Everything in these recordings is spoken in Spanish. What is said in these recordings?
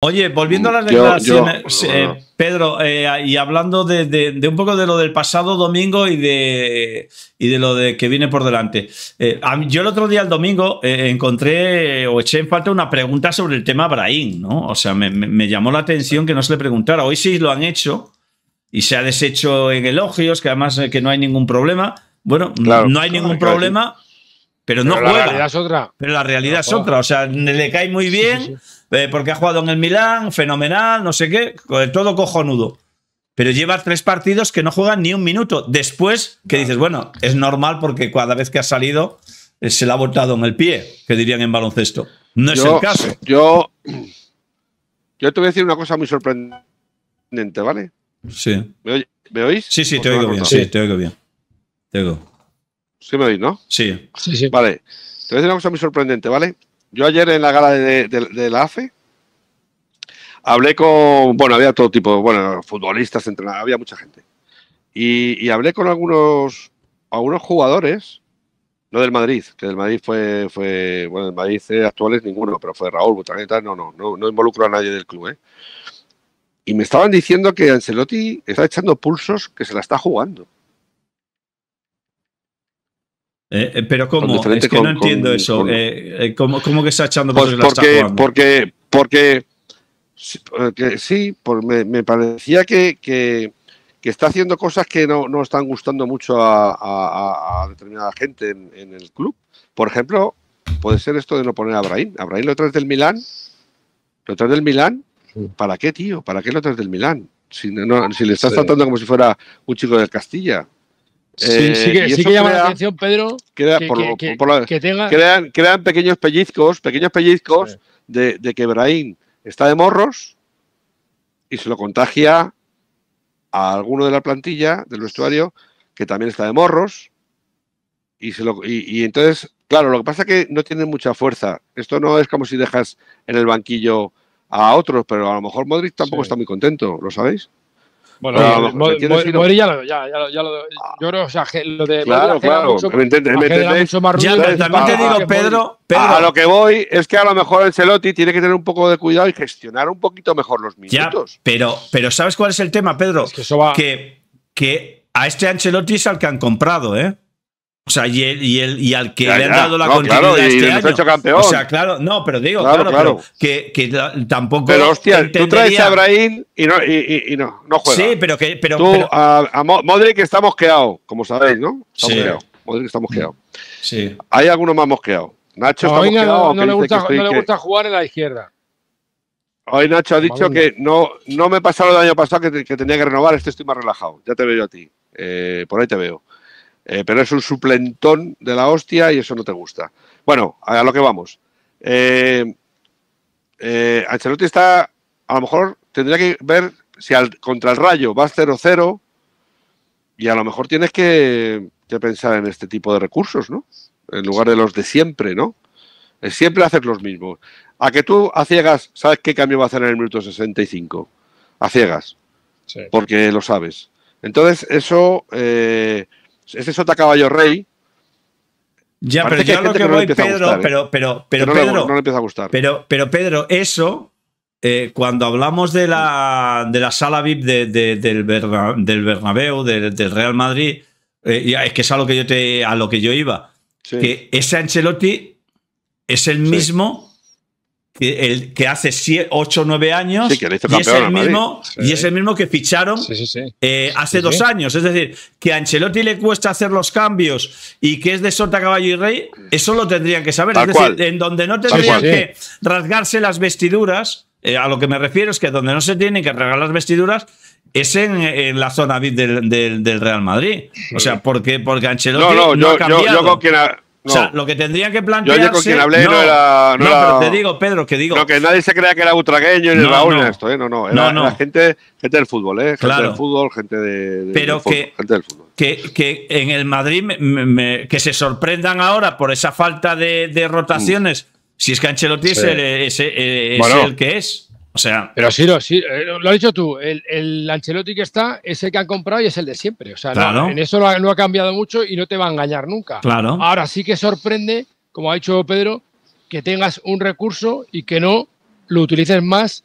Oye, volviendo a las mm, declaraciones, eh, Pedro, eh, y hablando de, un poco de lo del pasado domingo y de, y de lo de que viene por delante. Eh, yo el otro día, el domingo, encontré o eché en falta una pregunta sobre el tema Brahim, ¿no? O sea, me, llamó la atención que no se le preguntara. Hoy sí lo han hecho y se ha deshecho en elogios, que además que no hay ningún problema. Bueno, no hay ningún problema, pero no juega. La realidad es otra. Pero la realidad es otra. O sea, le cae muy bien. Eh, porque ha jugado en el Milán, fenomenal, no sé qué, eh, todo cojonudo. Pero lleva tres partidos que no juegan ni un minuto. Después que dices, bueno, es normal porque cada vez que ha salido eh, se le ha botado en el pie, que dirían en baloncesto. No es el caso. Yo, yo te voy a decir una cosa muy sorprendente, ¿vale? Sí. ¿Me, oís? Sí, sí, te oigo bien. Sí, te oigo bien. Te Sí me oís, ¿no? Sí. sí, sí. Vale. Te voy a decir una cosa muy sorprendente, ¿vale? Yo ayer en la gala de, la AFE hablé con, bueno, había todo tipo, bueno, futbolistas, entrenadores, había mucha gente. Y, hablé con algunos, algunos jugadores, no del Madrid, que del Madrid fue, fue bueno, del Madrid actuales ninguno, pero fue Raúl, Butaneta, no, no, no, no involucro a nadie del club, ¿eh? Y me estaban diciendo que Ancelotti está echando pulsos que se la está jugando. Eh, eh, pero ¿cómo? Es que no entiendo eso. Eh, eh, ¿cómo, que está echando por pues porque, porque, porque, sí, pues me, parecía que, está haciendo cosas que no, están gustando mucho a, determinada gente en, el club. Por ejemplo, puede ser esto de no poner a Abraham. Abraham lo traes del Milán. Lo traes del Milán. ¿Para qué, tío? ¿Para qué lo traes del Milán? Si, le estás tratando como si fuera un chico del Castilla. Sí, eh, que, llama la atención, Pedro. crean, pequeños pellizcos, pequeños pellizcos de, de, que Brahim está de morros y se lo contagia a alguno de la plantilla, del vestuario, que también está de morros. Y, se lo, y, entonces, claro, lo que pasa es que no tienen mucha fuerza. Esto no es como si dejas en el banquillo a otros, pero a lo mejor Modric tampoco está muy contento, ¿lo sabéis? Bueno, no, yo o sea, lo de claro, claro, me también te digo, Pedro, a lo que voy es que a lo mejor Ancelotti tiene que tener un poco de cuidado y gestionar un poquito mejor los minutos. Ya, pero, pero ¿sabes cuál es el tema, Pedro? que, que a este Ancelotti es al que han comprado, ¿eh? O sea, y, y, y al que le han dado la no, continuidad este Hecho campeón. O sea, claro, no, pero digo, claro, que, que, tampoco. Pero hostia, tú traes a Abraham y no, y, no, no juega. Sí, pero que. Pero, tú, a, Modric está mosqueado, como sabéis, ¿no? sí. Modric está mosqueado. Sí. Hay algunos más mosqueados. Nacho no, está No, le gusta, jugar en la izquierda. Hoy Nacho ha dicho que no, no me pasaba el año pasado que, tenía que renovar, este estoy más relajado. Ya te veo yo a ti. Eh, por ahí te veo. Eh, pero es un suplentón de la hostia y eso no te gusta. Bueno, a lo que vamos. Eh, eh Ancelotti está, a lo mejor tendría que ver si al, contra el Rayo vas 0-0 y a lo mejor tienes que, pensar en este tipo de recursos, ¿no? En lugar de los de siempre, ¿no? siempre hacer los mismos. A que tú a ciegas sabes qué cambio va a hacer en el minuto 65. A ciegas. Porque lo sabes. Entonces, eso eh, ese Sota Caballo Rey. Ya, pero yo lo que voy, Pedro, ¿eh? pero, pero, pero, Pedro, no, le empieza a gustar. Pero, pero Pedro, eso, eh, cuando hablamos de la, de la sala VIP del, del Bernabéu, del, Real Madrid, eh, es que es a lo que yo te, a lo que yo iba. Que ese Ancelotti es el mismo el que hace 8 o 9 años y, es el mismo, y es el mismo que ficharon eh, hace dos años. Es decir, que a Ancelotti le cuesta hacer los cambios y que es de sota, caballo y rey, eso lo tendrían que saber. es decir, en donde no tendrían que rasgarse las vestiduras, eh, a lo que me refiero es que donde no se tienen que rasgar las vestiduras es en, la zona del, del, del, Real Madrid. O sea, porque, porque Ancelotti no, no, yo, ha cambiado. O sea, lo que tendría que plantearse. Yo con quien hablé no, no era. No, pero te digo, Pedro, que digo. No, que nadie se crea que era utragueño ni Raúl esto, ¿eh? No, no. Era, gente, gente, del fútbol, ¿eh? Gente claro. del fútbol, gente de. del fútbol, gente del fútbol. que. Que, en el Madrid que se sorprendan ahora por esa falta de, rotaciones, mm. si es que Ancelotti es, es, eh, el que es. Pero sí, eh, lo has dicho tú, el, Ancelotti que está es el que han comprado y es el de siempre. O sea, en eso no ha, cambiado mucho y no te va a engañar nunca. Claro. Ahora sí que sorprende, como ha dicho Pedro, que tengas un recurso y que no lo utilices más,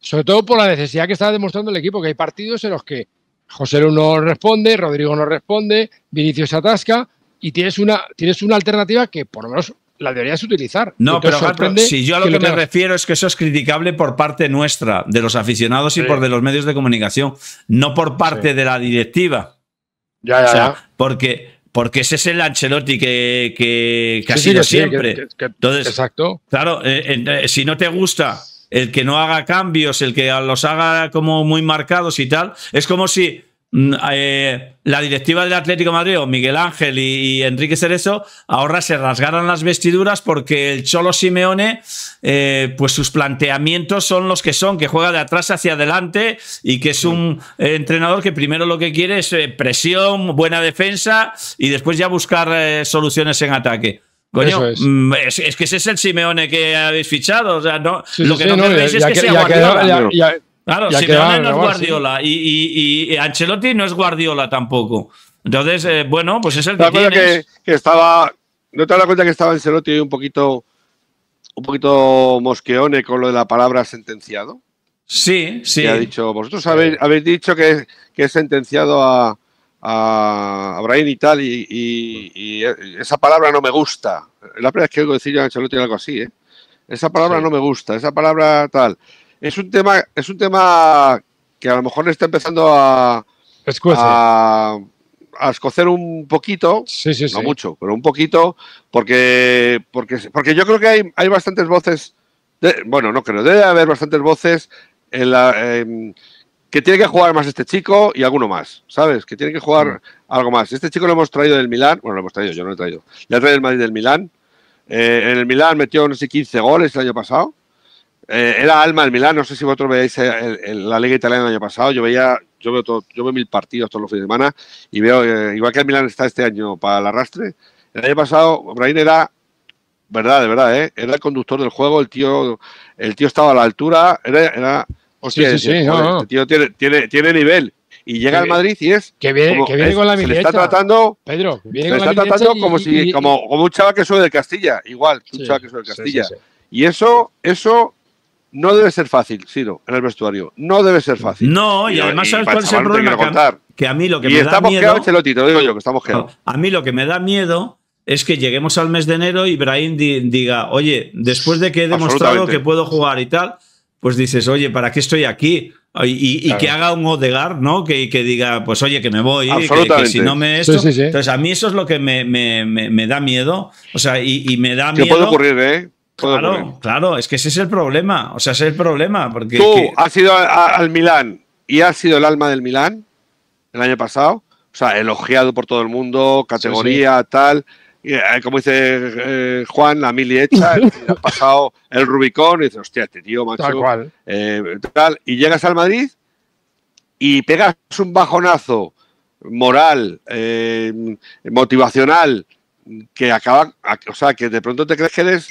sobre todo por la necesidad que está demostrando el equipo, que hay partidos en los que José no responde, Rodrigo no responde, Vinicius se atasca y tienes una, tienes una alternativa que por lo menos la deberías utilizar. No, pero si yo a lo que, me refiero es que eso es criticable por parte nuestra, de los aficionados y por de los medios de comunicación, no por parte de la directiva. Ya, ya, Porque, porque ese es el Ancelotti que, que, ha sido siempre. Entonces, exacto. Claro, eh, eh, si no te gusta el que no haga cambios, el que los haga como muy marcados y tal, es como si Mm, eh, la directiva del Atlético de Madrid, o Miguel Ángel y, Enrique Cerezo, ahora se rasgaran las vestiduras porque el Cholo Simeone, eh, pues sus planteamientos son los que son, que juega de atrás hacia adelante y que es un eh, entrenador que primero lo que quiere es presión, buena defensa y después ya buscar soluciones en ataque. Coño, mm, es. que ese es el Simeone que habéis fichado. O sea, no, lo que no, es, que, Claro, Simeone no es Guardiola y, y, Ancelotti no es Guardiola tampoco. Entonces, eh, bueno, pues es el que, estaba, ¿No te das cuenta que estaba Ancelotti un poquito, un poquito mosqueone con lo de la palabra sentenciado? Sí, sí. ha dicho, vosotros habéis, habéis dicho que, he sentenciado a, a, y tal, y, esa palabra no me gusta. La primera es que oigo decir a Ancelotti algo así, ¿eh? Esa palabra no me gusta, esa palabra tal es un tema, es un tema que a lo mejor está empezando a, a, escocer un poquito, sí, sí, no mucho, pero un poquito, porque, porque, porque yo creo que hay, hay bastantes voces, bueno, no creo, debe haber bastantes voces en la, que tiene que jugar más este chico y alguno más, ¿sabes? Que tiene que jugar mm. algo más. Este chico lo hemos traído del Milán, bueno, lo hemos traído, yo no lo he traído, le he traído el Madrid del Milán. Eh, en el Milán metió, no sé, 15 goles el año pasado. Eh, era alma el Milán, no sé si vosotros veáis eh, la Liga Italiana el año pasado, yo veía, yo veo, yo veo mil partidos todos los fines de semana y veo, eh, igual que el Milán está este año para el arrastre, el año pasado brain era, verdad, de verdad, eh, era el conductor del juego, el tío, el tío estaba a la altura, era, era sí, sí, sí, el, este tío tiene, tiene, tiene nivel, y llega al Madrid y es que viene, con la se le está tratando Pedro viene está tratando como como, como, un chaval que sube del Castilla igual un chaval que sube del Castilla y eso eso no debe ser fácil, Ciro, en el vestuario. No debe ser fácil. No, y, además, ¿sabes cuál es el problema? Que a, mí lo que me da miedo. que A mí lo que me da miedo es que lleguemos al mes de enero y Brahim diga, oye, después de que he demostrado que puedo jugar y tal, pues dices, oye, ¿para qué estoy aquí? Y, que haga un Odegar, ¿no? Que, que, diga, pues oye, que me voy, que, que, si no me esto. Entonces, a mí eso es lo que me, da miedo. O sea, y, me da miedo. Qué puede ocurrir, ¿eh? claro, claro, es que ese es el problema. O sea, es el problema. Porque Tú has ido al Milán y has sido el alma del Milán el año pasado. O sea, elogiado por todo el mundo, categoría, tal. Y, eh, como dice eh, Juan, la mili hecha, ha pasado el Rubicón y dices, hostia, este tío, macho. Tal cual. Eh, y llegas al Madrid y pegas un bajonazo moral, motivacional, que acaba, o sea, que de pronto te crees que eres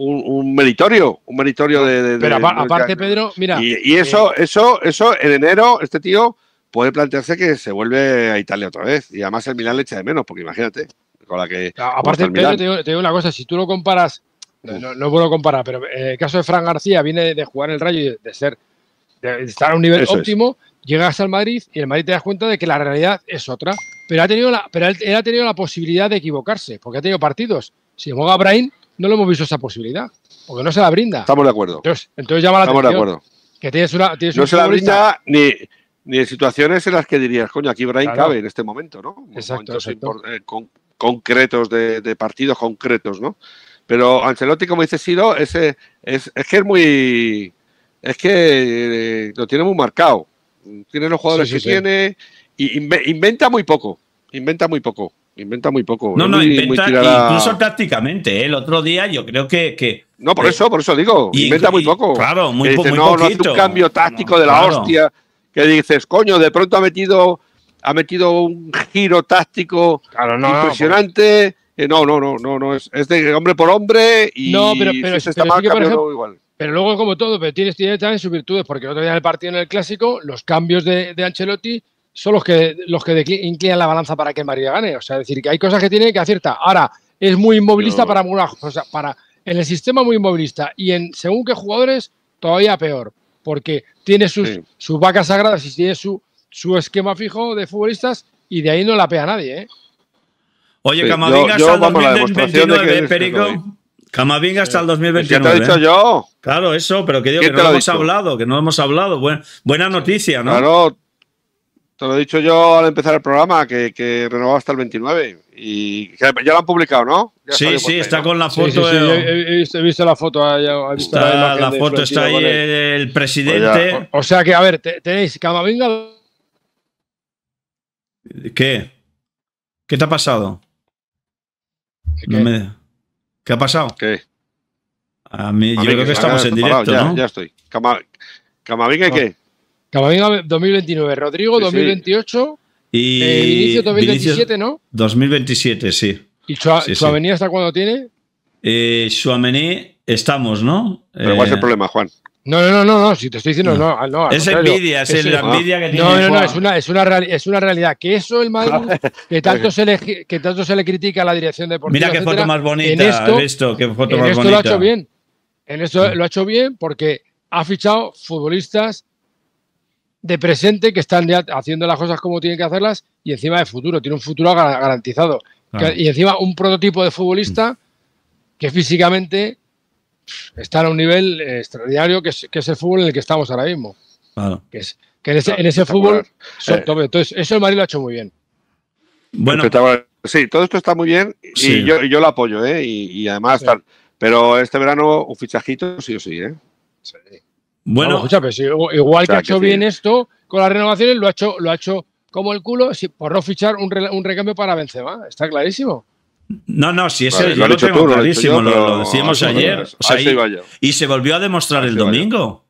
un, meritorio, un meritorio de. pero aparte, Pedro, mira. Y, eso, eh, eso, eso, en enero, este tío puede plantearse que se vuelve a Italia otra vez. Y además el Milan le echa de menos, porque imagínate, con la que. Aparte, Pedro, te digo, una cosa, si tú lo comparas, no, no, puedo comparar, pero eh, el caso de Fran García viene de jugar en el Rayo y de, ser. de estar a un nivel óptimo, llegas al Madrid y el Madrid te das cuenta de que la realidad es otra. Pero, ha tenido la, pero él, ha tenido la posibilidad de equivocarse, porque ha tenido partidos. Si juega Brain, no lo hemos visto esa posibilidad, porque no se la brinda. Estamos de acuerdo. Entonces, llama la Estamos de acuerdo. Que tienes una, no se la brinda ni, ni, en situaciones en las que dirías, coño, aquí Brian cabe en este momento, ¿no? Exacto. Eh, concretos de, partidos concretos, ¿no? Pero Ancelotti, como dice Silo, es, es, que es muy. Es que eh, lo tiene muy marcado. Tiene los jugadores que tiene. Y inventa muy poco. Inventa muy poco. Inventa muy poco. No, no, inventa incluso tácticamente. El otro día yo creo que. no, por eso, por eso digo. inventa muy poco. claro, muy, poco. no, poquito. no hace un cambio táctico de la hostia. Que dices, coño, de pronto ha metido, ha metido un giro táctico impresionante. No, no, no, no, no. Es, de hombre por hombre y no, pero, pero, se está pero mal, igual. Pero luego, como todo, pero tienes, tiene también sus virtudes, porque el otro día en el partido en el clásico, los cambios de, de Ancelotti son los que, los que inclinan la balanza para que María gane. O sea, decir, que hay cosas que tiene que acierta. Ahora, es muy inmovilista para o sea Para, en el sistema muy inmovilista y en según qué jugadores, todavía peor. Porque tiene sus, vacas sagradas y tiene su, su esquema fijo de futbolistas y de ahí no la pega nadie. ¿eh? Oye, Camavinga hasta el 2029, de Perico. Camavinga hasta el 2029. ¿Qué te he ¿eh? dicho yo? Claro, eso, pero que digo que no hemos hablado, que no hemos hablado. buena noticia, ¿no? Claro, te lo he dicho yo al empezar el programa, que, que renovaba hasta el 29. Y ya lo han publicado, ¿no? sí, sí, está con la foto. He, visto, la foto. está, la, foto está ahí el, pues presidente. o, sea que, a ver, tenéis Camavinga. ¿Qué? ¿Qué te ha pasado? ¿Qué, no me... ¿Qué ha pasado? ¿Qué? A mí, yo creo que, estamos en directo, ¿no? Ya, estoy. ¿Camavinga y qué? Camavinga 2029, Rodrigo 2028 y eh, inicio 2027, ¿no? 2027, sí. ¿Y Suamení hasta cuándo tiene? Eh, estamos, ¿no? Pero ¿cuál es el eh, problema, Juan? No, no, no, no, no, si te estoy diciendo, no, ah, es envidia, es, la envidia que tiene. No, no, no, es una, es una, es una realidad. Que eso el Madrid, que tanto, se le, que tanto se le critica a la dirección deportiva. Mira qué foto más bonita, en esto, qué foto en esto lo ha hecho bien. En esto lo ha hecho bien porque ha fichado futbolistas de presente que están haciendo las cosas como tienen que hacerlas y encima de futuro, tiene un futuro garantizado. Y encima un prototipo de futbolista mm. que físicamente está a un nivel extraordinario que es, que el fútbol en el que estamos ahora mismo. Que, es, en ese, fútbol... Eh. entonces, eso el Madrid lo ha hecho muy bien. Bueno. Sí, todo esto está muy bien y yo, yo, lo apoyo, ¿eh? Y, además tal. Pero este verano un fichajito sí o sí, ¿eh? Sí. Bueno, igual que ha hecho bien esto con las renovaciones, lo ha hecho, lo ha hecho como el culo por no fichar un, recambio para Benzema. Está clarísimo. No, no, si es el... yo lo, tengo clarísimo, lo, decíamos ayer. y, se volvió a demostrar el domingo.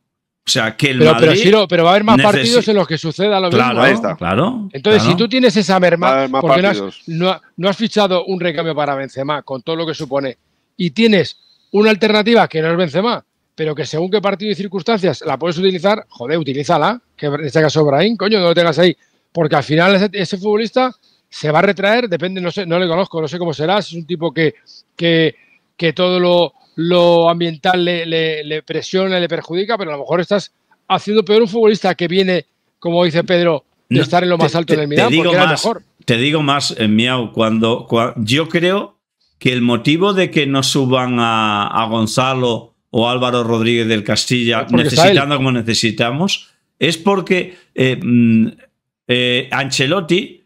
O sea, que el pero, pero, va a haber más partidos en los que suceda lo claro, mismo. Ahí está. Claro, Entonces, si tú tienes esa mermada, porque no no has, fichado un recambio para Benzema, con todo lo que supone, y tienes una alternativa que no es Benzema, pero que según qué partido y circunstancias la puedes utilizar, joder, utilízala, que en este caso Brahim, coño, no lo tengas ahí, porque al final ese, futbolista se va a retraer, depende, no sé, no le conozco, no sé cómo será, es un tipo que, que, que todo lo, ambiental le, presiona, le perjudica, pero a lo mejor estás haciendo peor un futbolista que viene, como dice Pedro, de no, estar en lo más alto del mirado, te digo más, mejor. Te digo más, eh, Miau, cuando, yo creo que el motivo de que no suban a, a Gonzalo o Álvaro Rodríguez del Castilla necesitando como necesitamos, es porque eh, mm, eh, Ancelotti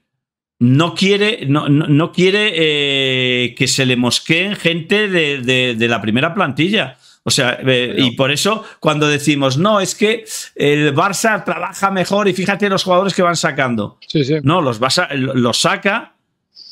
no quiere, no, no, quiere eh, que se le mosqueen gente de, la primera plantilla. O sea, y por eso cuando decimos, no, es que el Barça trabaja mejor y fíjate los jugadores que van sacando. No, los, los saca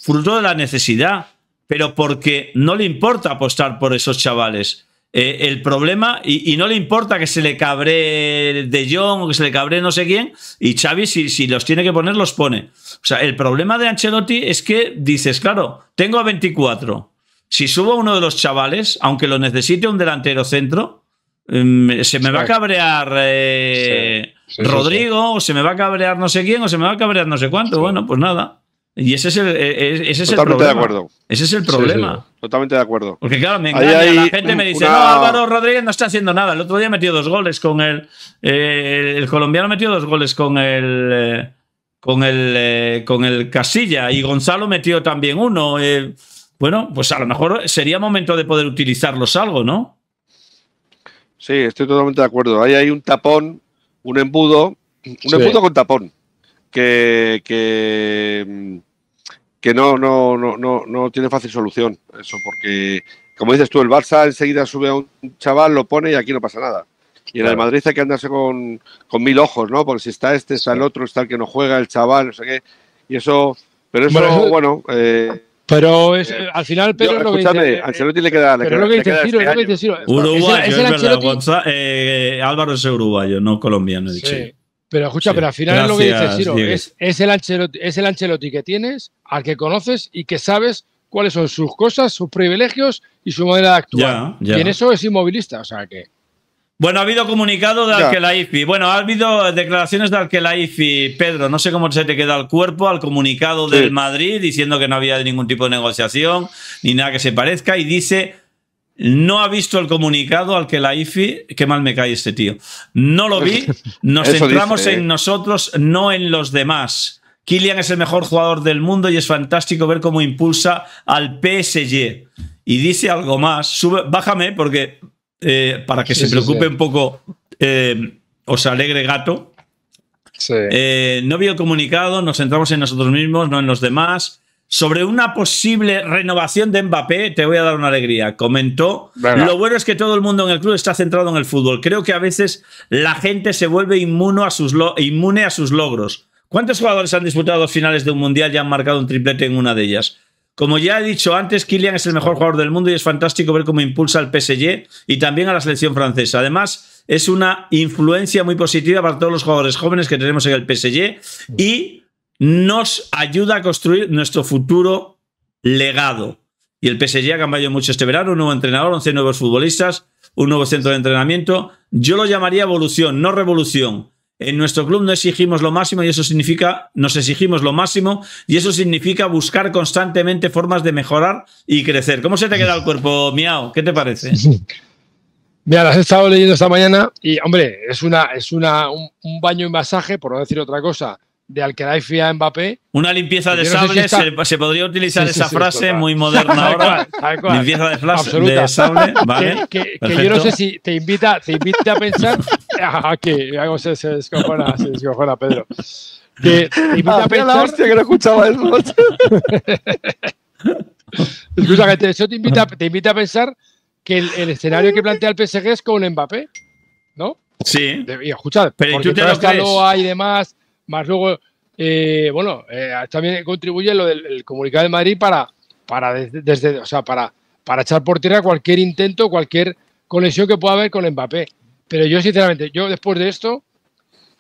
fruto de la necesidad, pero porque no le importa apostar por esos chavales. Eh, el problema y, no le importa que se le cabre De Jong o que se le cabre no sé quién. Y Xavi, si, si los tiene que poner, los pone. O sea, el problema de Ancelotti es que dices, claro, tengo a 24. Si subo a uno de los chavales, aunque lo necesite un delantero centro, em, se me va a cabrear eh, Rodrigo, o se me va a cabrear no sé quién, o se me va a cabrear no sé cuánto. Bueno, pues nada. Y ese es el, e, e, ese problema. de acuerdo. Ese es el problema. Totalmente de acuerdo. Porque claro, me la gente me dice, no, Álvaro Rodríguez no está haciendo nada. El otro día metió dos goles con el... Eh, el colombiano metió dos goles con el... Eh, con el, eh, con el Casilla y Gonzalo metió también uno. bueno, pues a lo mejor sería momento de poder utilizarlos algo, ¿no? Sí, estoy totalmente de acuerdo. Ahí hay un tapón, un embudo, un embudo con tapón, que, que mm, que no, no, no, no, no tiene fácil solución. Eso, porque, como dices tú, el Barça enseguida sube a un chaval, lo pone y aquí no pasa nada. Y en el Madrid hay que andarse con, con, mil ojos, ¿no? Porque si está este, está el otro, está el que no juega, el chaval, no sé qué. Y eso, pero eso, bueno. Eh, pero es, eh, al final, Pedro, lo que dice, Ancelotti pero lo que dice lo que dice es, es, verdad, eh, Álvaro es uruguayo, no colombiano. He dicho. Sí. Pero escucha, pero al final es lo que dice Ciro, es, el Ancelotti, que tienes, al que conoces y que sabes cuáles son sus cosas, sus privilegios y su manera de actuar. Y en eso es inmovilista, o sea que... Bueno, ha habido comunicado de Alquelaifi. Bueno, ha habido declaraciones de Alquelaifi. Pedro, no sé cómo se te queda el cuerpo al comunicado del Madrid diciendo que no había ningún tipo de negociación ni nada que se parezca. Y dice no ha visto el comunicado al que la IFI, qué mal me cae este tío. No lo vi, nos centramos en nosotros, no en los demás. Kylian es el mejor jugador del mundo y es fantástico ver cómo impulsa al PSG. Y dice algo más, bájame porque eh, para que se preocupe un poco, eh, os alegre gato. Eh, no vi el comunicado, nos centramos en nosotros mismos, no en los demás sobre una posible renovación de Mbappé, te voy a dar una alegría. Comentó, lo bueno es que todo el mundo en el club está centrado en el fútbol. Creo que a veces la gente se vuelve inmune a sus logros. ¿Cuántos jugadores han disputado finales de un mundial y han marcado un triplete en una de ellas? Como ya he dicho antes, Kylian es el mejor jugador del mundo y es fantástico ver cómo impulsa al PSG y también a la selección francesa. Además, es una influencia muy positiva para todos los jugadores jóvenes que tenemos en el PSG y nos ayuda a construir nuestro futuro legado. Y el PSG ha cambiado mucho este verano, un nuevo entrenador, 11 nuevos futbolistas, un nuevo centro de entrenamiento. Yo lo llamaría evolución, no revolución. En nuestro club no exigimos lo máximo y eso significa, nos exigimos lo máximo y eso significa buscar constantemente formas de mejorar y crecer. ¿Cómo se te queda el cuerpo, Miao? ¿Qué te parece? Mira, las he estado leyendo esta mañana y, hombre, es, una, es una, un, un baño y masaje, por no decir otra cosa de Alqueraifi a Mbappé. Una limpieza de sable se, podría utilizar esa frase muy moderna ahora. Limpieza de, flash, de sable, ¿vale? Que, yo no sé si te invita, te invita a pensar. que ah, algo se, se, se Pedro. Que te invita ah, a pensar. que no escuchaba eso. Escucha, que eso te invita, te invita a pensar que el, escenario que plantea el PSG es con Mbappé, ¿no? Sí. y escuchad, pero porque tú te lo crees. y demás más luego, eh, bueno, eh, también contribuye lo del comunicado de Madrid para, para desde, para, para echar por tierra cualquier intento, cualquier conexión que pueda haber con Mbappé. Pero yo, sinceramente, yo después de esto,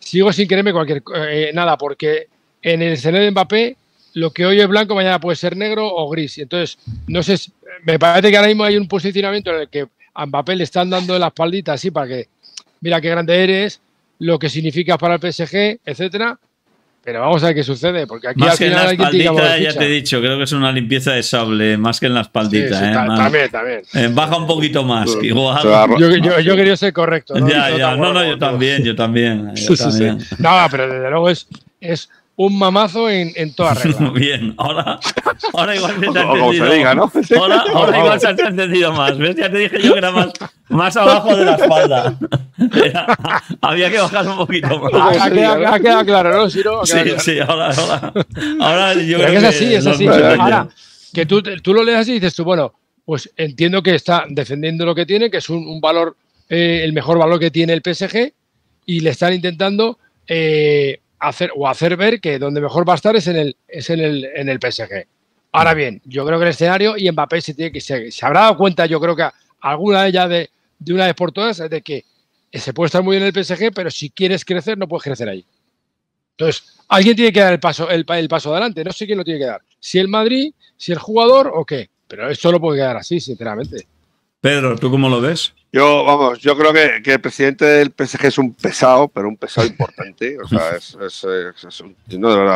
sigo sin quererme cualquier eh, nada, porque en el escenario de Mbappé, lo que hoy es blanco, mañana puede ser negro o gris. Entonces, no sé, me parece que ahora mismo hay un posicionamiento en el que a Mbappé le están dando la espaldita así para que, mira qué grande eres, lo que significa para el PSG, etcétera. Pero vamos a ver qué sucede, porque aquí más que final en la espaldita, ya te he dicho, creo que es una limpieza de sable, más que en la espaldita. ¿eh? también, también. Eh, baja un poquito más, Yo, quería ser correcto. ¿no? Ya, ya, no, no, yo también, yo también. No, pero desde luego es, es un mamazo en, en toda regla. bien, ahora, ahora igual se te ha entendido. Se diga, ¿no? Ahora, igual se te ha entendido más. ¿Ves? Ya te dije yo que era más, abajo de la espalda. había que bajar un poquito Ha, quedado, claro, ¿no, Sí, sí, ahora, ahora, ahora yo creo que es así, es así. Ahora, que tú, tú lo lees así y dices tú, bueno, pues entiendo que está defendiendo lo que tiene, que es un, valor, eh, el mejor valor que tiene el PSG, y le están intentando eh, hacer o hacer ver que donde mejor va a estar es en el, es en el, en el PSG. Ahora bien, yo creo que el escenario y Mbappé se tiene que se, habrá dado cuenta, yo creo que alguna de ellas de, una vez por todas, de que se puede estar muy bien en el PSG, pero si quieres crecer, no puedes crecer ahí. Entonces, alguien tiene que dar el paso, el, el paso adelante. No sé quién lo tiene que dar. Si el Madrid, si el jugador o qué. Pero esto no puede quedar así, sinceramente. Pedro, ¿tú cómo lo ves? Yo, vamos, yo creo que, el presidente del PSG es un pesado, pero un pesado importante. O sea, es, un,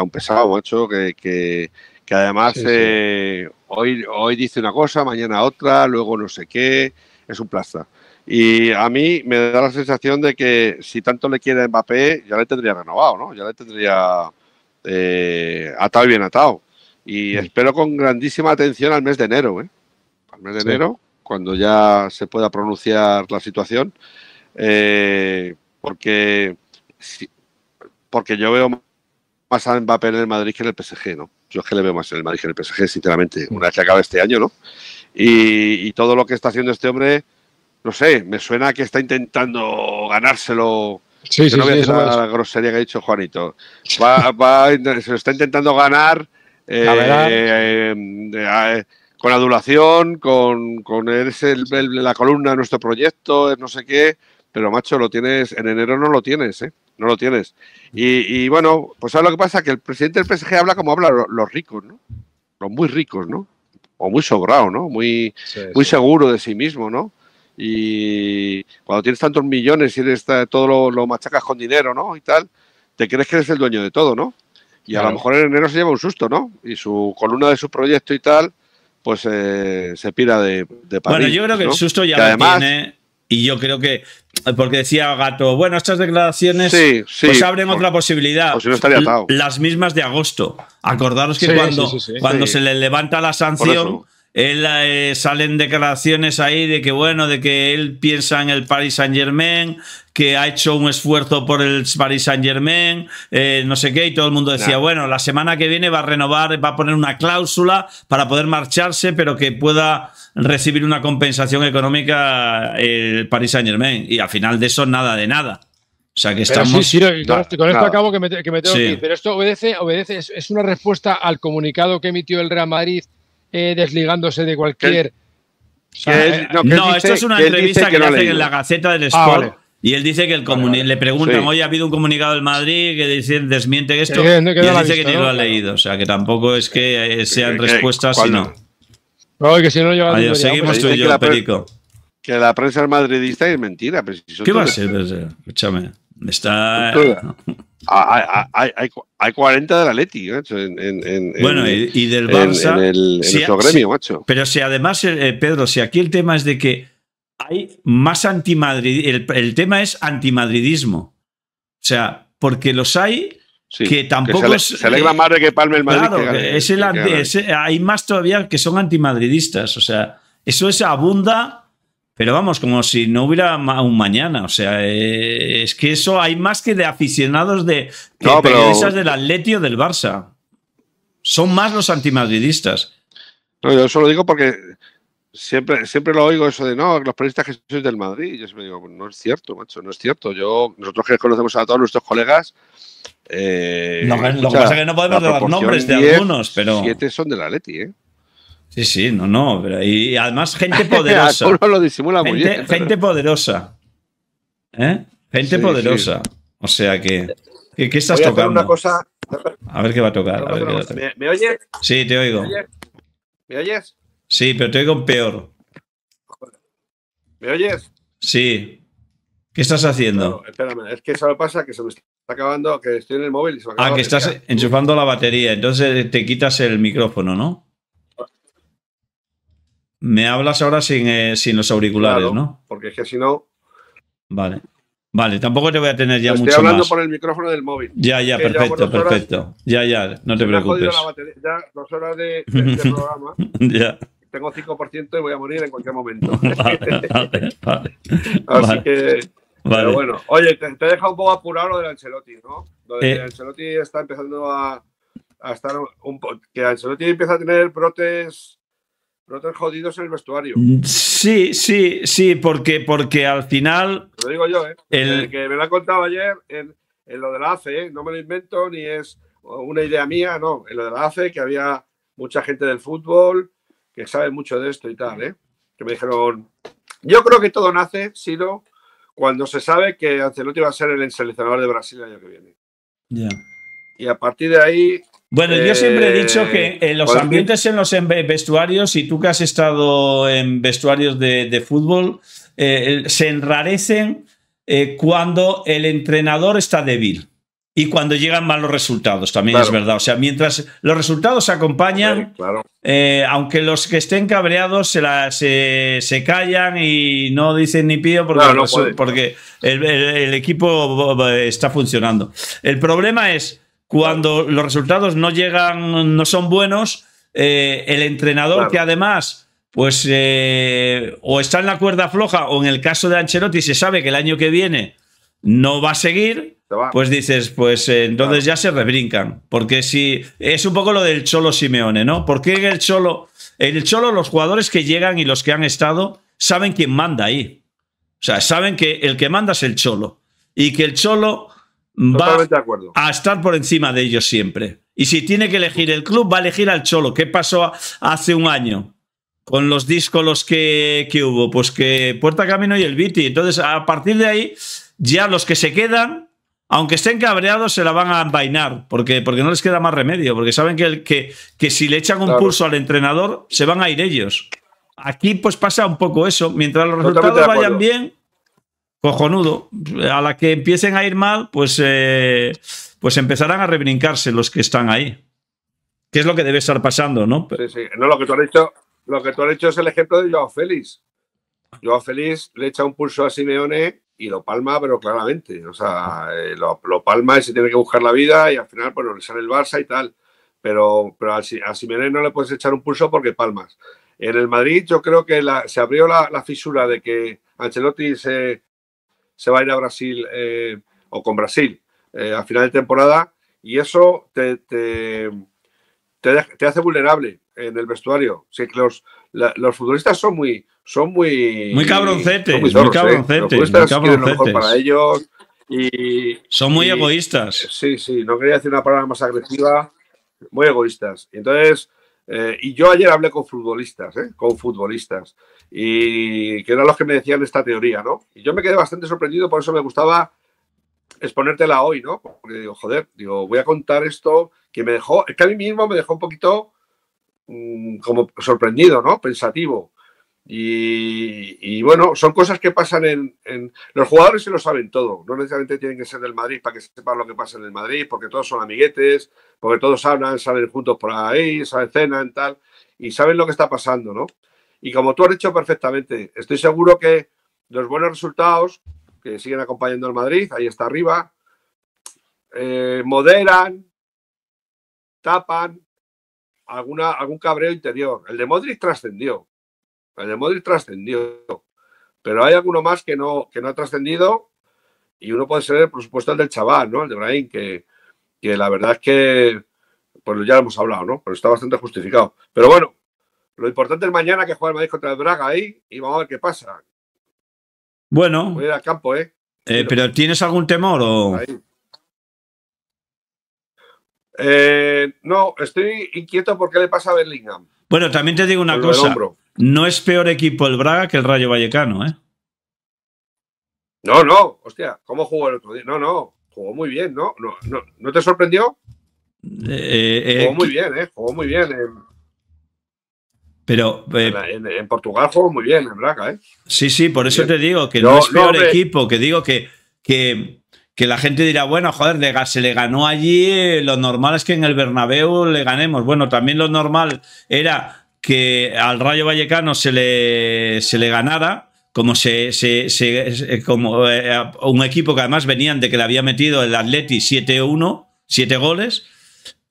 un pesado, mucho, que, además eh, hoy, hoy dice una cosa, mañana otra, luego no sé qué. Es un plaza. Y a mí me da la sensación de que si tanto le quiere Mbappé, ya le tendría renovado, ¿no? Ya le tendría eh, atado y bien atado. Y espero con grandísima atención al mes de enero, ¿eh? Al mes de enero cuando ya se pueda pronunciar la situación, eh, porque, porque yo veo más a Mbappé en el Madrid que en el PSG, ¿no? Yo es que le veo más en el Madrid que en el PSG, sinceramente, una vez que acabe este año, ¿no? Y, todo lo que está haciendo este hombre, no sé, me suena que está intentando ganárselo. Sí, sí, no voy a la, grosería que ha dicho Juanito. Va, va, se lo está intentando ganar. Eh, eh, eh con adulación, con, con la columna de nuestro proyecto, no sé qué, pero macho, lo tienes, en enero no lo tienes, ¿eh? No lo tienes. Y, bueno, pues ¿sabes lo que pasa? Que el presidente del PSG habla como hablan los, ricos, ¿no? Los muy ricos, ¿no? O muy sobrado, ¿no? Muy, muy seguro de sí mismo, ¿no? Y cuando tienes tantos millones y eres, todo lo, machacas con dinero, ¿no? Y tal, te crees que eres el dueño de todo, ¿no? Y a lo mejor en enero se lleva un susto, ¿no? Y su columna de su proyecto y tal, pues eh, se pira de, de Bueno, yo creo que el susto ya lo tiene. Y yo creo que, porque decía Gato, bueno, estas declaraciones pues abren otra posibilidad. Las mismas de agosto. Acordaros que cuando, cuando se le levanta la sanción, eh, salen declaraciones ahí de que, bueno, de que él piensa en el Paris Saint Germain, que ha hecho un esfuerzo por el Paris Saint Germain, eh, no sé qué, y todo el mundo decía, bueno, la semana que viene va a renovar, va a poner una cláusula para poder marcharse, pero que pueda recibir una compensación económica el Paris Saint Germain. Y al final de eso, nada de nada. O sea que estamos. Pero con, esto, acabo que me, tengo que Pero esto obedece, obedece es, una respuesta al comunicado que emitió el Real Madrid eh, desligándose de cualquier. Eh, no, esto es una entrevista que, hacen en la Gaceta del ah, Sport. Y él dice que el le preguntan, oye, ha habido un comunicado del Madrid que dice, desmiente esto. y él dice que ni lo ha leído. O sea, que tampoco es que eh, sean respuestas, sino. No, que si no llega seguimos tú y yo, Perico. Que la prensa madridista es mentira. Pero ¿Qué va a ser? Pues, escúchame. Está. Hay, hay, 40 de la Leti, en, bueno, y, del Barça. el, Pero si además, eh, eh, Pedro, si aquí el tema es de que hay más antimadrid. El, tema es antimadridismo. O sea, porque los hay que tampoco se, alegra eh, más que palme el Madrid. Claro, hay más todavía que son antimadridistas. O sea, eso es abunda pero vamos, como si no hubiera un mañana. O sea, eh, es que eso hay más que de aficionados de, periodistas del Atleti o del Barça. Son más los antimadridistas. No, yo solo digo porque siempre, siempre lo oigo eso de no, los periodistas que son del Madrid. Y Yo siempre digo, no es cierto, macho, no es cierto. Yo, nosotros que conocemos a todos nuestros colegas. Eh, lo, que pasa es que no podemos dar nombres de algunos, pero. Siete son del Atleti, ¿eh? Sí, sí, no, no. y además, gente poderosa. lo disimula gente, muy bien. Gente poderosa. ¿Eh? Gente poderosa. O sea que. ¿Qué, estás tocando? A ver qué va a tocar. ¿Me, oyes? Sí, te oigo. ¿Me oyes? Sí, pero te oigo peor. ¿Me oyes? Sí. ¿Qué estás haciendo? espérame, es que solo pasa que se me está acabando, que estoy en el móvil y se me Ah, que estás enchufando la batería, entonces te quitas el micrófono, ¿no? Me hablas ahora sin, eh, sin los auriculares, ¿no? Porque es que si no. Vale. Vale, tampoco te voy a tener ya mucho más. Estoy hablando por el micrófono del móvil. Ya, ya, perfecto, perfecto. ya, ya, no te preocupes. La ya, dos horas de, programa. ya. Tengo 5% y voy a morir en cualquier momento. vale, vale, Así que. Vale. Pero bueno, oye, te, he dejado un poco apurado lo del Ancelotti, ¿no? Lo de eh. Ancelotti está empezando a, a estar un poco. Que Ancelotti empieza a tener brotes pero otro jodidos en el vestuario. Sí, sí, sí, porque, porque al final. Lo digo yo, ¿eh? El... que me lo ha contado ayer en, lo de la ACE, ¿eh? no me lo invento ni es una idea mía, no. En lo de la ACE, que había mucha gente del fútbol que sabe mucho de esto y tal, ¿eh? Que me dijeron. Yo creo que todo nace, sino cuando se sabe que Ancelotti va a ser el seleccionador de Brasil el año que viene. Ya. Y a partir de ahí bueno, yo siempre he dicho que eh, en los ambientes en los vestuarios, y tú que has estado en vestuarios de, fútbol, eh, se enrarecen eh, cuando el entrenador está débil y cuando llegan malos resultados, también es verdad. O sea, mientras los resultados acompañan, aunque los que estén cabreados se, se, callan y no dicen ni pío porque, porque el equipo está funcionando. El problema es cuando los resultados no llegan, no son buenos, eh, el entrenador que además, pues, eh, o está en la cuerda floja, o en el caso de Ancelotti se sabe que el año que viene no va a seguir, pues dices, pues eh, entonces ya se rebrincan. Porque si es un poco lo del Cholo Simeone, ¿no? Porque el Cholo, el Cholo, los jugadores que llegan y los que han estado, saben quién manda ahí. O sea, saben que el que manda es el Cholo. Y que el Cholo Mm, va a estar por encima de ellos siempre. Y si tiene que elegir el club, va a elegir al Cholo. ¿Qué pasó hace un año? Con los discos que, que hubo, pues que Puerta Camino y el Viti. Entonces, a partir de ahí, ya los que se quedan, aunque estén cabreados, se la van a envainar, porque, porque no les queda más remedio, porque saben que, el, que, que si le echan un pulso al entrenador, se van a ir ellos. Aquí pues pasa un poco eso, mientras los resultados vayan bien, cojonudo. A la que empiecen a ir mal, pues, eh, pues empezarán a rebrincarse los que están ahí. ¿Qué es lo que debe estar pasando, no? Sí, No, lo que tú has dicho lo que tú has hecho es el ejemplo de Joao Félix. Joao Félix le echa un pulso a Simeone y lo palma, pero claramente. O sea, eh, lo, palma y se tiene que buscar la vida y al final, bueno, le sale el Barça y tal. Pero, pero a, Simeone no le puedes echar un pulso porque palmas. En el Madrid yo creo que se abrió la, fisura de que Ancelotti se, se va a ir a Brasil eh, o con Brasil eh, a final de temporada y eso te, te, hace vulnerable en el vestuario. los, futbolistas son muy... Son muy, muy cabroncetes, muy, para ellos, Son muy egoístas. Sí, sí, no quería decir una palabra más agresiva. Muy egoístas. Entonces, eh, y yo ayer hablé con futbolistas, ¿eh? con futbolistas y que eran los que me decían esta teoría, ¿no? Y yo me quedé bastante sorprendido, por eso me gustaba exponértela hoy, ¿no? Porque digo, joder, digo, voy a contar esto que me dejó, es que a mí mismo me dejó un poquito mm, como sorprendido, ¿no? Pensativo. Y, bueno, son cosas que pasan en, Los jugadores se lo saben todo, no necesariamente tienen que ser del Madrid para que sepan lo que pasa en el Madrid, porque todos son amiguetes, porque todos hablan, salen juntos por ahí, escena y tal, y saben lo que está pasando, ¿no? Y como tú has dicho perfectamente, estoy seguro que los buenos resultados que siguen acompañando al Madrid, ahí está arriba, eh, moderan, tapan alguna, algún cabreo interior. El de Modric trascendió. El de Modric trascendió. Pero hay alguno más que no, que no ha trascendido y uno puede ser, por supuesto, el del chaval, ¿no? El de Brahim, que, que la verdad es que, pues ya lo hemos hablado, ¿no? Pero está bastante justificado. Pero bueno, lo importante es mañana que juega el Madrid contra el Braga ahí y vamos a ver qué pasa. Bueno. Voy a ir al campo, ¿eh? eh pero ¿tienes algún temor o...? Eh, no, estoy inquieto porque le pasa a Bellingham. Bueno, también te digo una cosa. No es peor equipo el Braga que el Rayo Vallecano, ¿eh? No, no, hostia, ¿cómo jugó el otro día? No, no, jugó muy bien, ¿no? ¿No, no, ¿no te sorprendió? Eh, jugó muy bien, ¿eh? Jugó muy bien. Eh. Pero, eh, en, Portugal jugó muy bien, en Braga, ¿eh? Sí, sí, por eso te digo que no, es peor equipo, que digo que, que, que, la gente dirá, bueno, joder, se le ganó allí, eh, lo normal es que en el Bernabéu le ganemos. Bueno, también lo normal era que al Rayo Vallecano se le, se le ganara, como, se, se, como eh, un equipo que además venían de que le había metido el Atleti 7-1, 7 goles,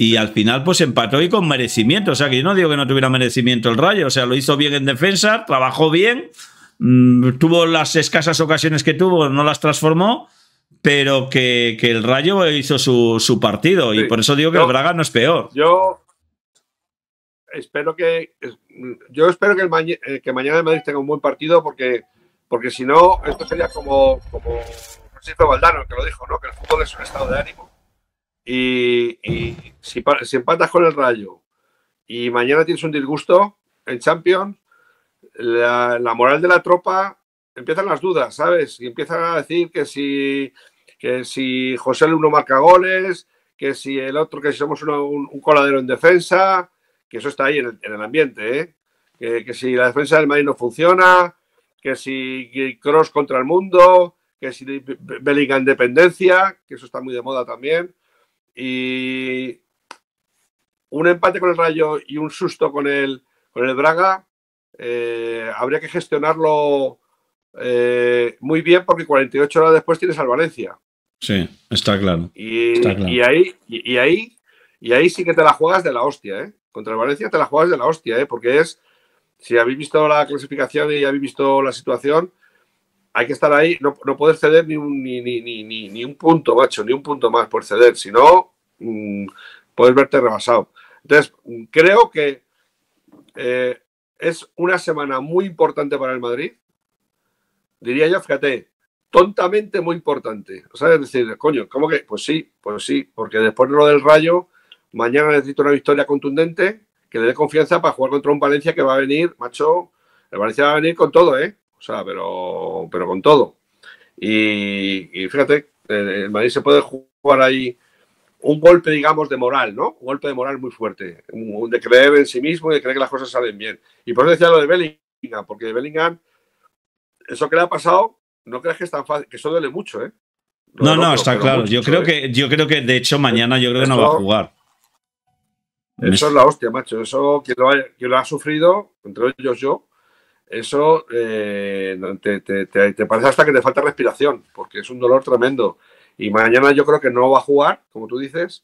y al final pues empató y con merecimiento. O sea, que yo no digo que no tuviera merecimiento el Rayo, o sea, lo hizo bien en defensa, trabajó bien, mm, tuvo las escasas ocasiones que tuvo, no las transformó, pero que, el Rayo hizo su, partido y por eso digo que el Braga no es peor. Yo espero que yo espero que, el eh, que mañana el Madrid tenga un buen partido porque porque si no esto sería como como Francisco Valdano que lo dijo, ¿no? Que el fútbol es un estado de ánimo y, si, empatas con el Rayo y mañana tienes un disgusto en Champions, la, moral de la tropa empiezan las dudas, ¿sabes? Y empiezan a decir que si, que si José Luno marca goles, que si el otro, que si somos un, coladero en defensa, que eso está ahí en el, ambiente, ¿eh? Que, si la defensa del Madrid no funciona, que si Cross contra el mundo, que si Bellingham Independencia que eso está muy de moda también. Y un empate con el Rayo y un susto con el, con el Braga, eh, habría que gestionarlo eh, muy bien porque 48 horas después tienes al Valencia. Sí, está claro. Y, ahí, ahí, y ahí sí que te la juegas de la hostia, ¿eh? Contra el Valencia te la juegas de la hostia, ¿eh? Porque es, si habéis visto la clasificación y habéis visto la situación, hay que estar ahí, no, puedes ceder ni un, ni, ni, ni, ni, un punto, macho, ni un punto más por ceder, si no, mm, puedes verte rebasado. Entonces, mm, creo que eh, es una semana muy importante para el Madrid. Diría yo, fíjate, tontamente muy importante. O sea, decir, coño, ¿cómo que? Pues sí, pues sí, porque después de lo del rayo, mañana necesito una victoria contundente que le dé confianza para jugar contra un Valencia que va a venir, macho, el Valencia va a venir con todo, ¿eh? O sea, pero, pero con todo. Y, fíjate, el Madrid se puede jugar ahí un golpe, digamos, de moral, ¿no? Un golpe de moral muy fuerte, un, de creer en sí mismo y de creer que las cosas salen bien. Y por eso decía lo de Bellingham, porque de Bellingham, eso que le ha pasado, no creas que es tan fácil, que eso duele mucho, ¿eh? no, no, está claro. yo, creo ¿eh? que, yo creo que, de hecho, mañana yo creo que no va a jugar. Eso es la hostia, macho. Eso, que quien lo ha sufrido, entre ellos yo, eso eh, te, parece hasta que te falta respiración, porque es un dolor tremendo. Y mañana yo creo que no va a jugar, como tú dices.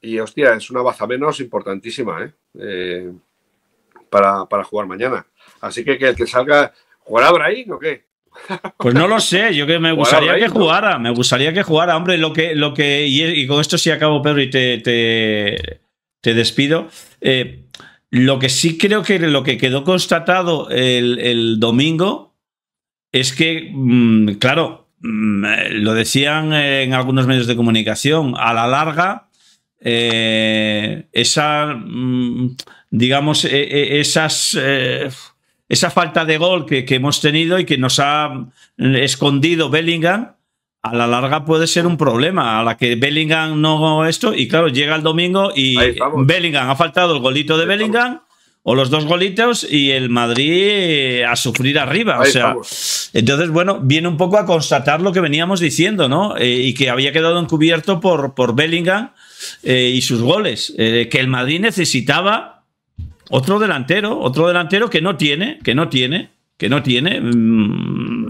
Y hostia, es una baza menos importantísima ¿eh? eh para, jugar mañana. Así que que el que salga, ¿jugará ahí o qué? Pues no lo sé, yo que me gustaría que jugara, me gustaría que jugara, hombre, lo que, lo que, y, con esto sí acabo, Pedro, y te, te despido. Eh, lo que sí creo que lo que quedó constatado el, domingo es que, mm, claro, mm, eh, lo decían en algunos medios de comunicación, a la larga, eh, esa, mm, digamos, e, e, esas, eh, esa falta de gol que hemos tenido y que nos ha escondido Bellingham, a la larga puede ser un problema, a la que Bellingham no esto, y claro, llega el domingo y Bellingham ha faltado el golito de Bellingham o los dos golitos y el Madrid eh, a sufrir arriba. o sea, entonces, bueno, viene un poco a constatar lo que veníamos diciendo, ¿no? Eh, y que había quedado encubierto por, por Bellingham eh, y sus goles. que el Madrid necesitaba otro delantero, otro delantero que no tiene, que no tiene, que no tiene. Mm,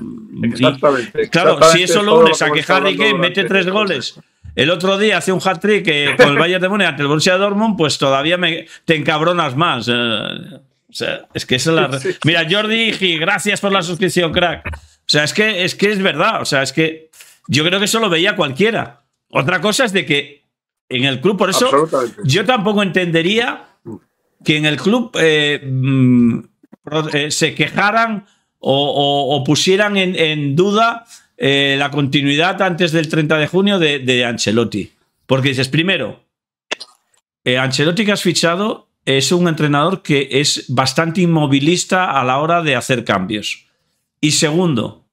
claro, si eso lo unes a que Harry Kane mete tres este goles. El otro día hace un hat-trick eh, con el Bayern de Múnich ante el Borussia Dortmund, pues todavía me, te encabronas más. Eh, es que es la... Mira, Jordi gracias por la suscripción, crack. O sea, es que, es que es verdad. O sea, es que yo creo que eso lo veía cualquiera. Otra cosa es de que en el club, por eso yo tampoco entendería que en el club eh, mm, se quejaran o, pusieran en, duda eh, la continuidad antes del 30 de junio de, Ancelotti. Porque dices, primero, eh, Ancelotti que has fichado es un entrenador que es bastante inmovilista a la hora de hacer cambios. Y segundo,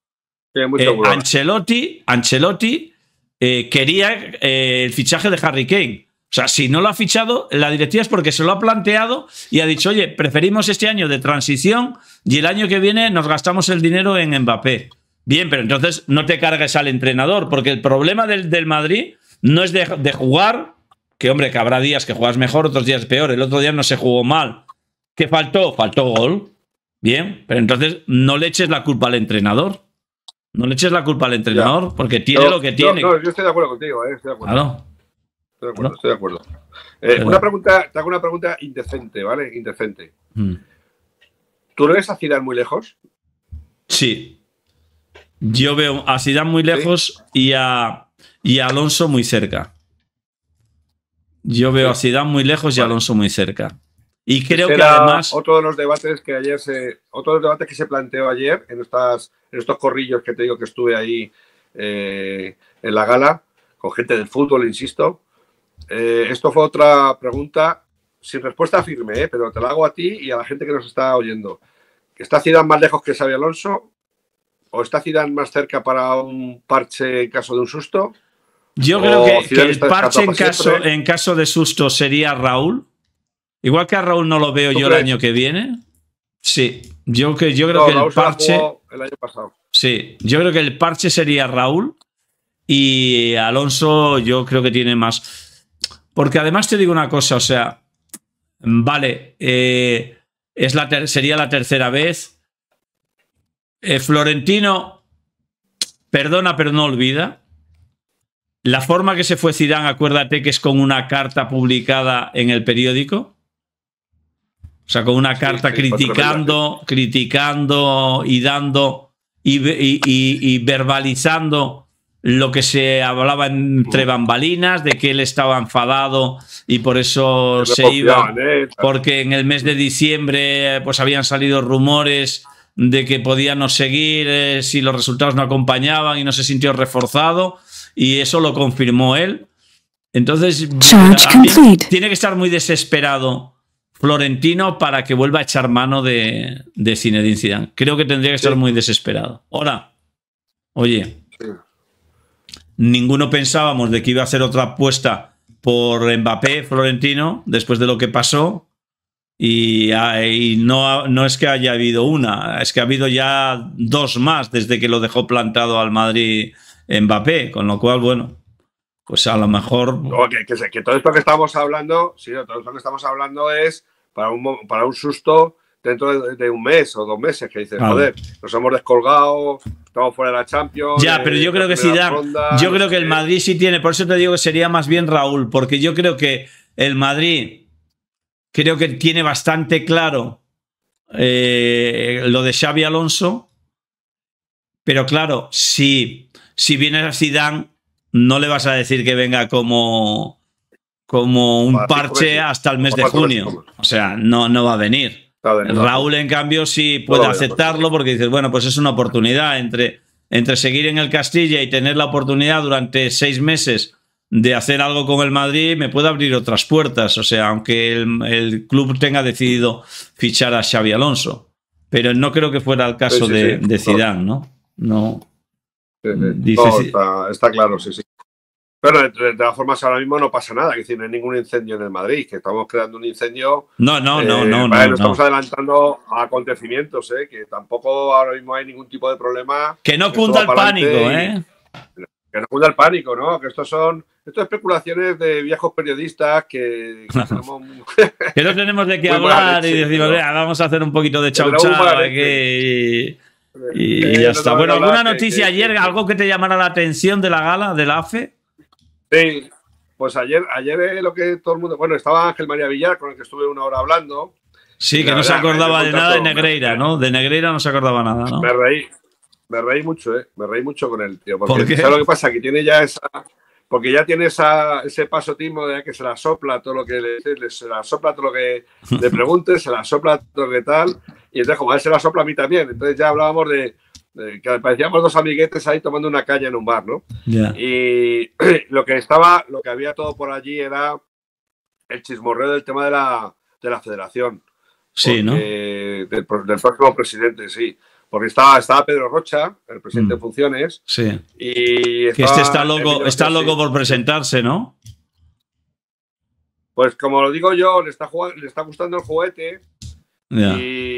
eh, Ancelotti quería el fichaje de Harry Kane. O sea, si no lo ha fichado, la directiva es porque se lo ha planteado y ha dicho, oye, preferimos este año de transición y el año que viene nos gastamos el dinero en Mbappé. Bien, pero entonces no te cargues al entrenador, porque el problema del, Madrid no es de, jugar, que hombre, que habrá días que juegas mejor, otros días peor, el otro día no se jugó mal. ¿Qué faltó? Faltó gol. Bien, pero entonces no le eches la culpa al entrenador. No le eches la culpa al entrenador, porque tiene lo que tiene. yo estoy de acuerdo contigo, eh, Claro estoy de acuerdo. Eh, una pregunta, te hago una pregunta indecente, ¿vale? Indecente. Mm. ¿Tú lo ves a Ciudad muy lejos? Sí. Yo veo a Ciudad muy lejos y, a, Alonso muy cerca. Yo veo a Ciudad muy lejos y a Alonso muy cerca. Y creo que además. Otro de los debates que ayer se. Otro de los que se planteó ayer en estas, en estos corrillos que te digo que estuve ahí eh, en la gala, con gente del fútbol, insisto. Eh, esto fue otra pregunta sin respuesta firme, eh, pero te la hago a ti y a la gente que nos está oyendo. ¿Está Zidane más lejos que Xavi Alonso? ¿O está Zidane más cerca para un parche en caso de un susto? Yo creo que, el parche en caso, en caso de susto sería Raúl. Igual que a Raúl no lo veo yo el año que viene. Sí, yo, que, yo creo que el parche. El año pasado. Sí, yo creo que el parche sería Raúl y Alonso yo creo que tiene más. Porque además te digo una cosa, o sea, vale, eh, es la sería la tercera vez. Eh, Florentino, perdona, pero no olvida. La forma que se fue Zidane, acuérdate que es con una carta publicada en el periódico. O sea, con una carta pues criticando, criticando y dando y verbalizando lo que se hablaba entre bambalinas, de que él estaba enfadado y por eso se iba, eh, porque en el mes de diciembre eh, pues habían salido rumores de que podía no seguir eh, si los resultados no acompañaban y no se sintió reforzado y eso lo confirmó él. Entonces, tiene que estar muy desesperado Florentino para que vuelva a echar mano de, de Zinedine Zidane. Creo que tendría que estar muy desesperado. Ahora, oye, Ninguno pensábamos de que iba a ser otra apuesta por Mbappé, Florentino, después de lo que pasó. Y, ah, no, no es que haya habido una, es que ha habido ya dos más desde que lo dejó plantado al Madrid Mbappé, con lo cual, bueno, pues a lo mejor. que, que, todo esto que estamos hablando, sí, todo que estamos hablando es para un, para un susto dentro de, un mes o dos meses que dices, joder, nos hemos descolgado, estamos fuera de la Champions. Ya, eh, pero yo creo que yo creo que el Madrid sí tiene, por eso te digo que sería más bien Raúl, porque yo creo que el Madrid creo que tiene bastante claro eh, lo de Xavi Alonso, pero claro, si, si vienes a Zidane, no le vas a decir que venga como como un parche hasta el mes de junio. O sea, no, no va a venir. Eh, Raúl, en cambio, sí puede aceptarlo porque dice bueno, pues es una oportunidad entre, entre seguir en el Castilla y tener la oportunidad durante seis meses de hacer algo con el Madrid, me puede abrir otras puertas. O sea, aunque el, club tenga decidido fichar a Xavi Alonso. Pero no creo que fuera el caso de, Zidane, ¿no? No. está claro, sí, sí. Pero de, todas formas, ahora mismo no pasa nada, que decir, no hay ningún incendio en el Madrid, que estamos creando un incendio. No, no, no, eh, no, no. estamos adelantando acontecimientos, eh, que tampoco ahora mismo hay ningún tipo de problema. Que no cunda el pánico, ¿eh? que no cunda el pánico, ¿no? Que esto son esto especulaciones de viejos periodistas que, que, no tenemos de qué hablar y decimos, vamos a hacer un poquito de chau chau y, y, ya está. Bueno, ¿alguna noticia ayer, algo que te llamara la atención de la gala, del AFE? Sí, pues ayer, ayer eh, lo que todo el mundo. Bueno, estaba Ángel María Villar, con el que estuve una hora hablando. Sí, que no se acordaba de nada de Negreira, ¿no? De Negreira no se acordaba nada, ¿no? Me reí, me reí mucho, ¿eh? Me reí mucho con él, tío. Porque lo que pasa? Que tiene ya esa. Porque ya tiene ese pasotismo de que se la sopla todo lo que le, la sopla todo lo que le preguntes, se la sopla todo lo que tal. Y entonces, como a él se la sopla a mí también. Entonces ya hablábamos de eh, que parecíamos dos amiguetes ahí tomando una caña en un bar, ¿no? Y lo que estaba, lo que había todo por allí era el chismorreo del tema de la, federación. Sí, ¿no? Del, próximo presidente, sí. Porque estaba, estaba Pedro Rocha, el presidente de mm. funciones. Sí. Y este está loco, está loco por presentarse, ¿no? Pues como lo digo yo, le está, le está gustando el juguete. Y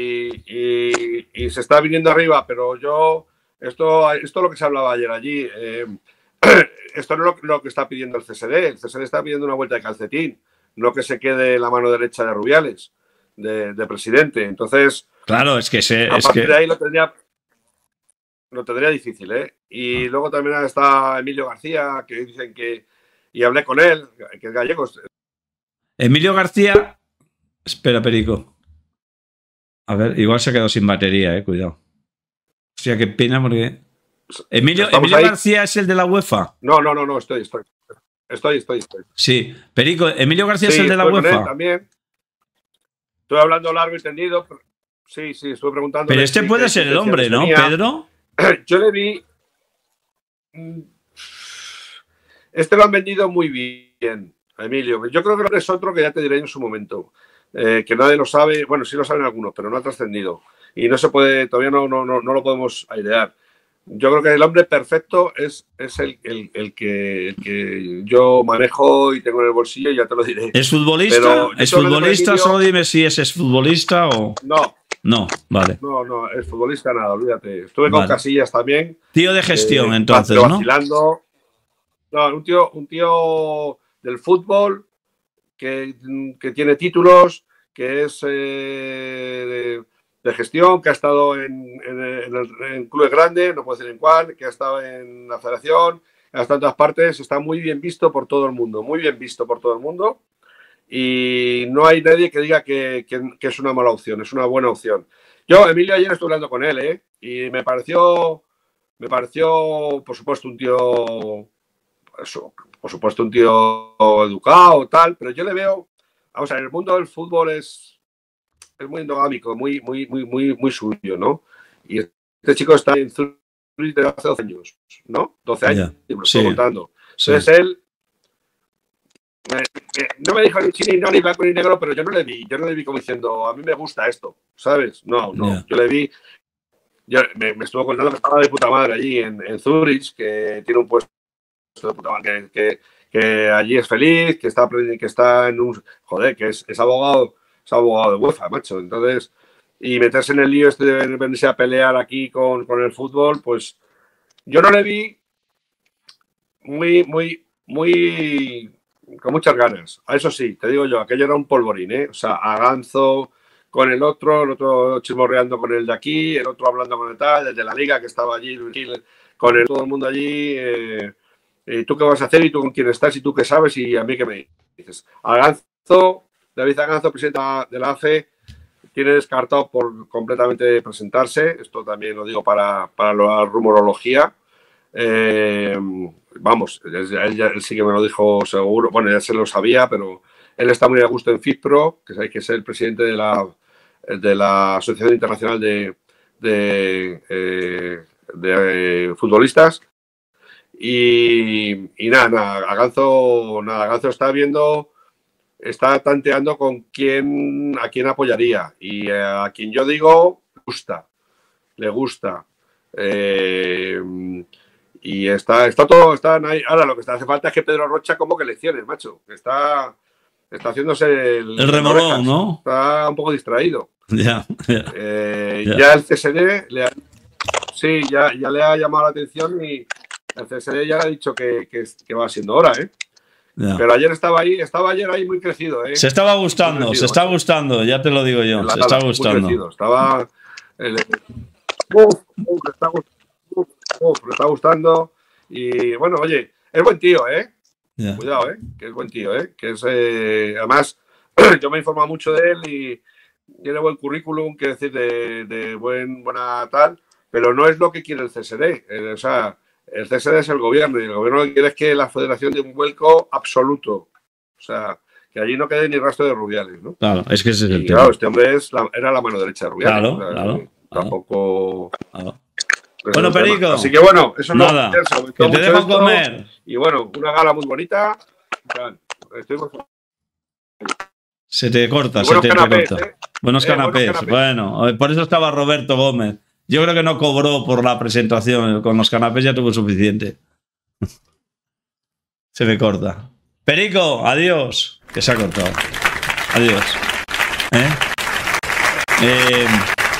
y, se está viniendo arriba, pero yo, esto, esto lo que se hablaba ayer allí, eh, esto no es lo, que está pidiendo el CSD, el CSD está pidiendo una vuelta de calcetín, no que se quede la mano derecha de Rubiales, de, presidente. Entonces, claro, es que se, a es partir que... de ahí lo tendría, lo tendría difícil, ¿eh? Y ah. luego también está Emilio García, que dicen que, y hablé con él, que es gallego. Emilio García, espera, Perico. A ver, igual se ha quedado sin batería, eh, cuidado. O sea, qué pena porque. Emilio, García es el de la UEFA. No, no, no, estoy, estoy. Estoy, estoy, estoy. Sí, Perico, Emilio García es el de la UEFA. También. Estoy hablando largo y tendido. Sí, sí, Estuve preguntando. Pero este puede ser el hombre, ¿no, Pedro? Yo le vi. Mm, este lo han vendido muy bien, Emilio. Yo creo que es otro que ya te diré en su momento. Eh, que nadie lo sabe, bueno, sí lo saben algunos, pero no ha trascendido. Y no se puede, todavía no, no, no, no, lo podemos airear. Yo creo que el hombre perfecto es, es el, el, el, que, que, yo manejo y tengo en el bolsillo, y ya te lo diré. ¿Es futbolista? ¿Es futbolista? Solo dime si es, es futbolista o. No. No, vale. No, no, es futbolista nada, olvídate. Estuve con Casillas también. Tío de gestión, eh, entonces, ¿no? No, un tío, un tío del fútbol, que, tiene títulos, que es eh, de, gestión, que ha estado en, clubes grandes, no puedo decir en cuál, que ha estado en la federación, ha en todas partes, está muy bien visto por todo el mundo, muy bien visto por todo el mundo. Y no hay nadie que diga que, es una mala opción, es una buena opción. Yo, Emilio, ayer estuve hablando con él, ¿eh? Y me pareció, me pareció, por supuesto, un tío por supuesto, un tío educado, tal, pero yo le veo, vamos a ver, el mundo del fútbol es, es muy endogámico, muy, muy, muy, muy, muy suyo, ¿no? Y este chico está en Zurich desde hace 12 años, ¿no? 12 años, y me lo estoy contando. Entonces él, eh, eh, no me dijo ni chino, no, ni blanco, ni negro, pero yo no le vi, yo no le vi como diciendo, a mí me gusta esto, ¿sabes? No, no, yo le vi, yo, me, estuvo contando que estaba de puta madre allí en, en Zurich, que tiene un puesto que, allí es feliz, que está, que está en un... Joder, que es, abogado, es abogado de UEFA, macho. Entonces, y meterse en el lío este de venirse a pelear aquí con, con el fútbol, pues yo no le vi muy, muy, muy, con muchas ganas. A eso sí, te digo yo, aquello era un polvorín, ¿eh? O sea, aganzo con el otro, el otro chismorreando con el de aquí, el otro hablando con el tal, de la liga que estaba allí, con el, todo el mundo allí. Eh, eh, ¿tú qué vas a hacer y tú con quién estás y tú qué sabes y a mí qué me dices? Aganzo, David Aganzo, presidente de la AFE, tiene descartado por completamente presentarse. Esto también lo digo para, la rumorología. Eh, vamos, él, sí que me lo dijo seguro. Bueno, ya se lo sabía, pero él está muy a gusto en FIFPRO, que, que es el presidente de la, de la Asociación Internacional de, de eh, Futbolistas. Y, nada, nada, nada, Ganzo está viendo, está tanteando con quién, a quién apoyaría. Y eh, a quien yo digo, gusta, le gusta. Eh, y está, está todo, está Ahora lo que hace falta es que Pedro Rocha como que le lecciones, macho. Está, está haciéndose el, el remolón, ¿no? Está un poco distraído. Eh, ya, el CSD le sí, ya le ha llamado la atención y, el CSD ya ha dicho que, que, va siendo hora, ¿eh? Pero ayer estaba ahí, estaba ayer ahí muy crecido. ¿eh? Se estaba gustando, se está ¿eh? gustando, ya te lo digo yo, se está gustando. estaba. uf, uf, está, uf, está gustando. Y bueno, oye, es buen tío, ¿eh? Cuidado, ¿eh? Que es buen tío, ¿eh? Que es, eh, además, yo me he informado mucho de él y tiene buen currículum, quiere decir, de, de buen, buena tal, pero no es lo que quiere el CSD. Eh, o sea, el CSD es el gobierno y el gobierno lo que quiere es que la federación dé un vuelco absoluto. O sea, que allí no quede ni rastro de Rubiales, ¿no? Claro, es que ese es el tema. Claro, este hombre es era la mano derecha de Rubiales. Claro, claro. Tampoco. Bueno, Perico. Así que bueno, eso nada. no es Que te dejo comer. Y bueno, una gala muy bonita. Se te corta, se te corta. ¿eh? Eh, buenos canapés. Bueno, eh, por eso estaba Roberto Gómez. Yo creo que no cobró por la presentación. Con los canapés ya tuvo suficiente. Se me corta. Perico, adiós. Que se ha cortado. Adiós. ¿Eh? eh